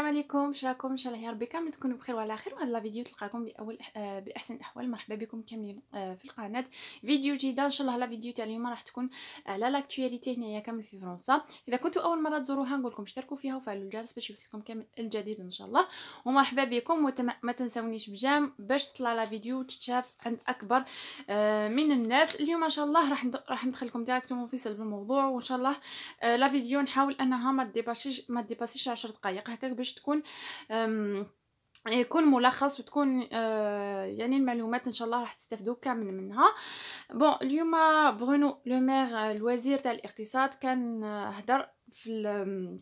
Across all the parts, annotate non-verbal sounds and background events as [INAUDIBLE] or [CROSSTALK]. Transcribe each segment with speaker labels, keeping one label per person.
Speaker 1: السلام عليكم شراكم ان شاء الله يا ربي كامل تكونوا بخير وعلى خير وهذا الفيديو تلقاكم باول آه، باحسن الاحوال مرحبا بكم كاملين آه، في القناه فيديو جديد ان شاء الله لا فيديو تاع اليوم راح تكون على لاكتواليتي هنايا كامل في فرنسا اذا كنتوا اول مره تزوروها نقول لكم اشتركوا فيها وفعلوا الجرس باش يوصلكم كامل الجديد ان شاء الله ومرحبا بكم وما تنساونيش بجام باش تطلع لا فيديو تتشاف عند اكبر آه، من الناس اليوم ان شاء الله راح راح ندخلكم ديريكتوم في صلب الموضوع وان شاء الله لا فيديو نحاول انها ما تديباسيش ما ديباسيش 10 دقائق هكاك باش تكون يكون ملخص وتكون آه، يعني المعلومات ان شاء الله راح تستفدوا كامل منها بون اليوم برونو لو مير آه، الوزير تاع الاقتصاد كان آه، هدر في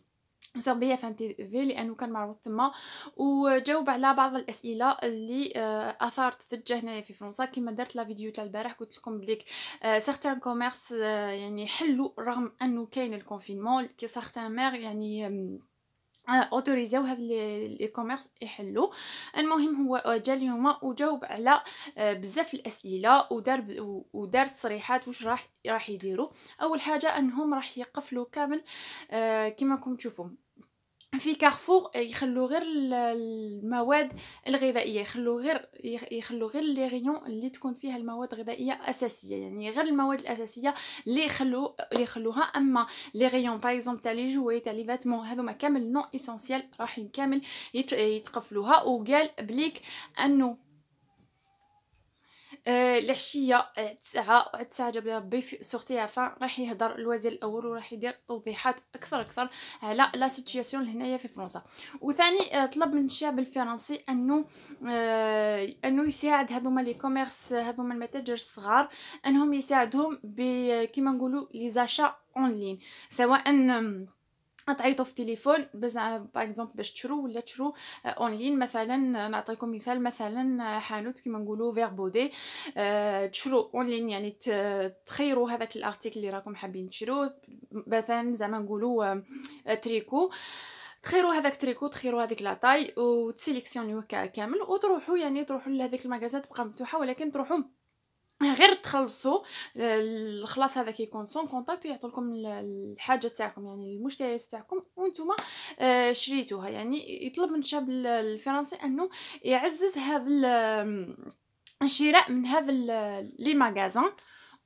Speaker 1: صربية فان تي في لانه كان معروض تما وجاوب على بعض الاسئله اللي اثارت ضجه هنايا في فرنسا كما درت لا فيديو تاع البارح قلت لكم بليك سارتان كوميرس يعني حلوا رغم انه كاين الكونفينمون كي سارتان مير يعني اوتوريزيو آه، هاد لي كوميرس يحلو المهم هو آه، جا اليوم وجاوب على آه، بزاف الاسئله ودار ودار تصريحات واش راح راح يديروا اول حاجه انهم راح يقفلوا كامل كما راكم تشوفوا في كارفور آه، يخلو غير المواد الغذائيه يخلو غير يخلو غير لي ريون اللي تكون فيها المواد الغذائيه اساسيه يعني غير المواد الاساسيه اللي يخلو اللي يخلوها اما لي ريون باغ اكزومبل تاع لي جوي تاع لي فاتمون هذوما كامل نون اسونسييل راحين كامل يتقفلوها وقال بليك انه آه، العشيه تسعة وعد الساعه جاب لها ربي سورتي عفا راح يهضر الوزير الاول وراح يدير توضيحات اكثر اكثر على لا سيتوياسيون هنايا في فرنسا وثاني آه، طلب من الشعب الفرنسي انه آه، انه يساعد هذوما لي كوميرس هذوما المتاجر الصغار انهم يساعدهم كيما نقولوا لي زاشا اون لين سواء تعيطوا في التليفون باش باغ اكزومبل باش تشرو ولا تشرو اونلاين آه، مثلا آه، نعطيكم مثال مثلا آه، حانوت كيما نقولوا فيربودي أه تشرو اونلاين يعني تخيروا هذاك الارتيكل اللي راكم حابين تشروه مثلا زعما نقولوا تريكو تخيروا هذاك تريكو تخيروا هذيك لاطاي وتسيليكسيونيو كامل وتروحوا يعني تروحوا لهذيك المغازات تبقى مفتوحه ولكن تروحوا غير تخلصوا آه، الخلاص هذا كيكون سون كونتاكت ويعطوا لكم الحاجه تاعكم يعني المشتريات تاعكم وانتم آه، شريتوها يعني يطلب من الشاب الفرنسي انه يعزز هذا الشراء من هذا لي ماغازون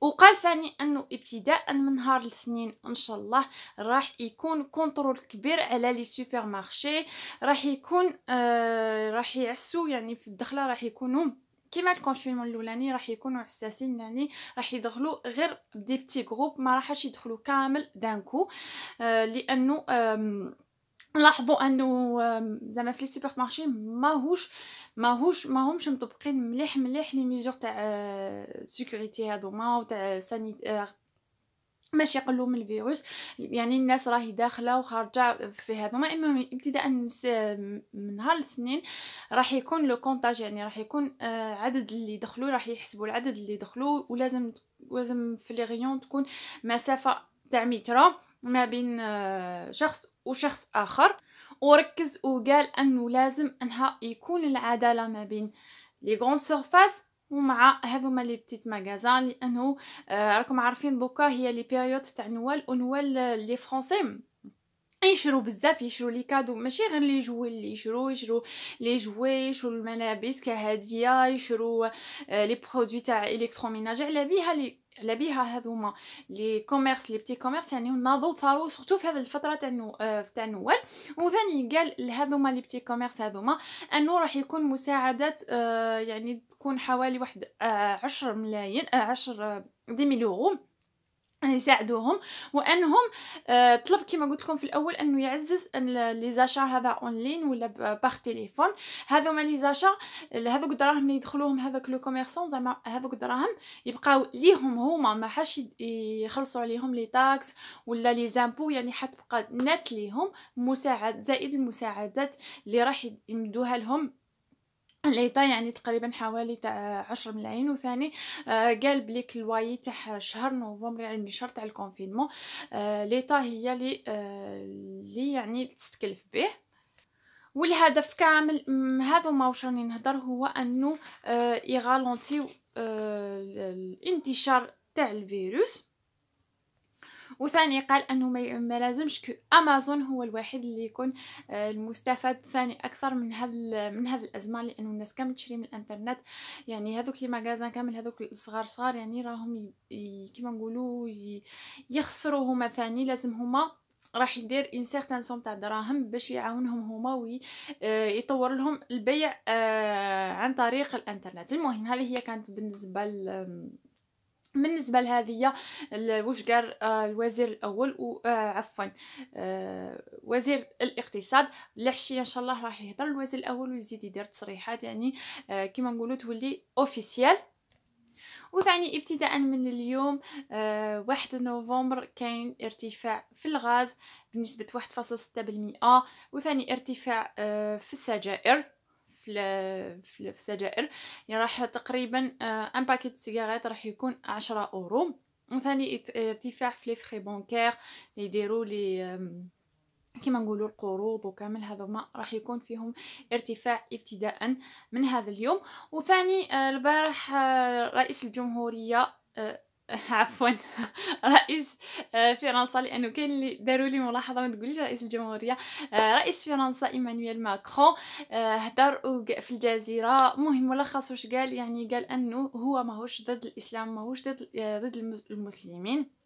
Speaker 1: وقال ثاني انه ابتداء من نهار الاثنين ان شاء الله راح يكون كونترول كبير على لي سوبر مارشي راح يكون آه راح يعسو يعني في الدخله راح يكونوا كيما الكونفينمون الاولاني راح يكونوا حساسين يعني راح يدخلوا غير بدي بتي جروب ما راحش يدخلوا كامل دانكو آه لانه لاحظوا انه زعما في لي سوبر مارشي ماهوش ماهوش ماهمش مطبقين مليح مليح لي ميزور تاع سيكوريتي آه، ما وتاع سانيت ماشي يقلوا من الفيروس يعني الناس راهي داخله وخارجه في هذا اما ابتداء من نهار الاثنين راح يكون لو كونتاج يعني راح يكون آه، عدد اللي دخلوا راح يحسبوا العدد اللي دخلوا ولازم لازم في لي غيون تكون مسافه تاع متر ما بين آه، شخص وشخص اخر وركز وقال انه لازم انها يكون العداله ما بين لي غون سورفاس ومع هذوما لي بتيت ماغازان لانه آه، راكم عارفين دوكا هي لي بيريود تاع نوال ونوال آه، لي فرونسي يشرو بزاف يشرو لي كادو ماشي غير لي جوي اللي يشرو يشرو لي جوي يشرو الملابس كهديه يشرو آه، لي برودوي تاع الكتروميناج على بيها لي على بيها هذوما لي كوميرس لي بتي كوميرس يعني ناضو ثاروا سورتو في هذه الفتره تاع نو... آه تاع نوال وثاني قال لهذوما لي بتي كوميرس هذوما انه راح يكون مساعدات آه يعني تكون حوالي واحد 10 آه ملايين 10 آه، آه، دي ميليون يساعدوهم وانهم آه، طلب كما قلت لكم في الاول انه يعزز لي زاشا هذا اونلاين ولا باغ تيليفون هذو ما لي زاشا هذوك الدراهم اللي يدخلوهم هذاك لو كوميرسون زعما هذوك الدراهم يبقاو ليهم هما ما حاش يخلصوا عليهم لي تاكس ولا لي زامبو يعني حتبقى نات ليهم مساعد زائد المساعدات اللي راح يمدوها لهم ليطا يعني تقريبا حوالي تاع 10 ملايين وثاني آه، قال بليك الواي تاع شهر نوفمبر يعني شهر تاع الكونفينمون آه، ليطا هي لي آه، لي يعني تستكلف به والهدف كامل هذا ما واش راني نهضر هو انه يغالونتي يغالونتيو الانتشار تاع الفيروس وثاني قال انه ما لازمش كو امازون هو الوحيد اللي يكون آه، المستفاد ثاني اكثر من هذا من هذا الازمه لانه الناس كامل تشري من الانترنت يعني هذوك لي ماغازان كامل هذوك الصغار صغار يعني راهم كيما نقولوا يخسروا هما ثاني لازم هما راح يدير ان سيغتان سوم تاع دراهم باش يعاونهم هما وي آه، يطور لهم البيع آه، عن طريق الانترنت المهم هذه هي كانت بالنسبه بالنسبه لهذه واش قال آه، الوزير الاول وعفوا آه، عفوا آه، وزير الاقتصاد لحشي ان شاء الله راح يهضر الوزير الاول ويزيد يدير تصريحات يعني كما نقوله تولي اوفيسيال وثاني ابتداء من اليوم واحد نوفمبر كاين ارتفاع في الغاز بنسبة واحد فاصل ستة بالمئة وثاني ارتفاع في السجائر في في السجائر يعني راح تقريبا ان باكيت سيجارات راح يكون 10 اورو وثاني ارتفاع في لي فري بونكير اللي يديروا لي كما نقولوا القروض وكامل ما راح يكون فيهم ارتفاع ابتداء من هذا اليوم وثاني آه، البارح آه، رئيس الجمهوريه آه، [LAUGHS] عفوا [LAUGHS] رئيس آه، فرنسا لانه كاين اللي داروا لي ملاحظه ما تقوليش رئيس الجمهوريه آه، رئيس فرنسا ايمانويل ماكرون آه، هدر في الجزيره مهم ملخص واش قال يعني قال انه هو ماهوش ضد الاسلام ماهوش ضد ضد المسلمين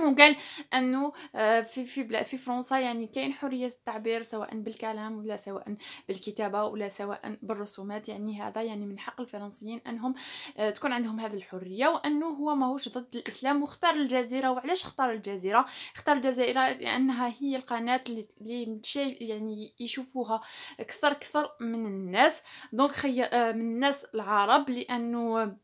Speaker 1: وقال انه آه، في في في فرنسا يعني كاين حريه التعبير سواء بالكلام ولا سواء بالكتابه ولا سواء بالرسومات يعني هذا يعني من حق الفرنسيين انهم آه، تكون عندهم هذه الحريه وانه هو ماهوش ضد الاسلام واختار الجزيره وعلاش اختار الجزيره اختار الجزيره لانها هي القناه اللي يعني يشوفوها كثر كثر من الناس دونك آه، من الناس العرب لانه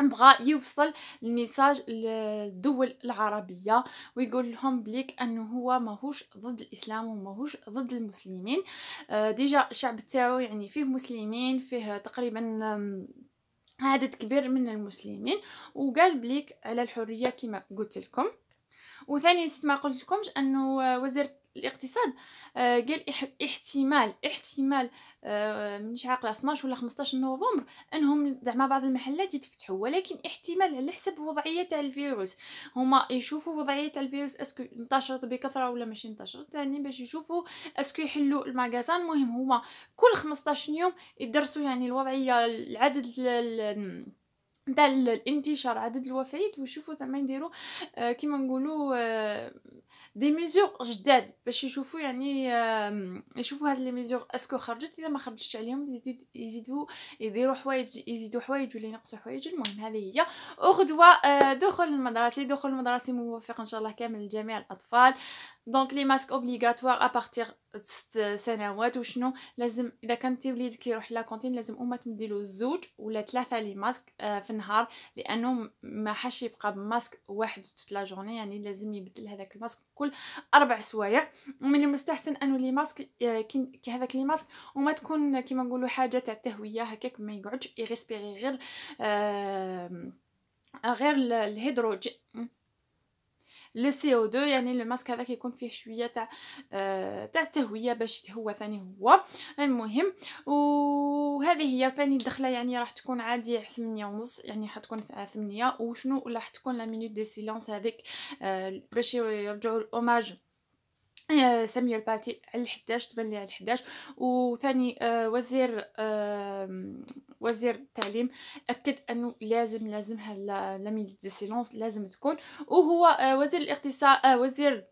Speaker 1: بغى يوصل الميساج للدول العربيه ويقول لهم بليك انه هو ماهوش ضد الاسلام وماهوش ضد المسلمين آه، ديجا الشعب تاعو يعني فيه مسلمين فيه تقريبا عدد كبير من المسلمين وقال بليك على الحريه كما قلت لكم وثاني ما قلت لكمش انه آه، وزير الاقتصاد آه، قال احتمال احتمال آه، مش عاقله 12 ولا 15 نوفمبر انهم زعما بعض المحلات يتفتحوا ولكن احتمال على حسب وضعيه تاع الفيروس هما يشوفوا وضعيه تاع الفيروس اسكو انتشرت بكثره ولا ماشي انتشرت يعني باش يشوفوا اسكو يحلوا المغازان المهم هما كل 15 يوم يدرسوا يعني الوضعيه العدد تاع الانتشار عدد الوفيات ويشوفوا زعما يديروا آه، كيما نقولوا دي آه، ميزور جداد باش يشوفوا يعني يشوفوا هاد لي ميزور اسكو خرجت اذا ما خرجتش عليهم يزيدوا يزيدوا يديروا حوايج يزيدوا حوايج ولا ينقصوا حوايج المهم هذه هي وغدوه آه، دخول المدرسي دخول المدرسي موفق ان شاء الله كامل لجميع الاطفال دونك لي ماسك اوبليغاتوار ا بارتير ست سنوات وشنو لازم اذا كانت وليدك طيب يروح لا كونتين لازم امه تمدي له زوج ولا ثلاثه لي ماسك آه، في النهار لانه ما حاش يبقى بماسك واحد توت لا جورني يعني لازم يبدل هذاك الماسك كل اربع سوايع ومن المستحسن انه لي ماسك آه، كي هذاك لي ماسك وما تكون كيما نقولوا حاجه تاع تهويه هكاك ما يقعدش يغيسبيري غير آه، غير الهيدروجين لو سي او 2 يعني الماسك هذاك يكون فيه شويه تاع آه، تاع تهويه باش يتهوى ثاني هو المهم وهذه هي ثاني الدخله يعني راح تكون عادي 8 ونص يعني راح تكون 8 وشنو ولا راح تكون لا مينوت دي سيلونس هذيك آه، باش يرجعوا الاوماج آه، ساميول باتي على 11 تبان لي على 11 وثاني وزير وزير التعليم اكد انه لازم لازم هلا لامين دي سيلونس لازم تكون وهو آه، وزير الاقتصاد آه، وزير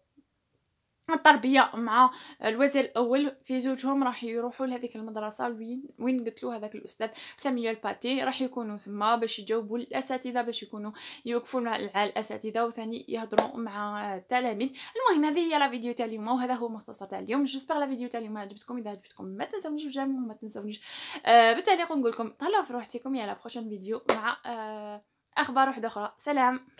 Speaker 1: التربيه مع الوزير الاول في زوجهم راح يروحوا لهذيك المدرسه وين وين قتلوا هذاك الاستاذ ساميول باتي راح يكونوا ثم باش يجاوبوا الاساتذه باش يكونوا يوقفوا مع الاساتذه وثاني يهضروا مع التلاميذ المهم هذه هي لا فيديو تاع اليوم وهذا هو مختصر تاع اليوم جيسبر لا فيديو تاع اليوم عجبتكم اذا عجبتكم ما تنساونيش بجام وما تنساونيش آه بالتعليق نقول لكم تهلاو في روحتكم يا لا بروشين فيديو مع آه اخبار واحده اخرى سلام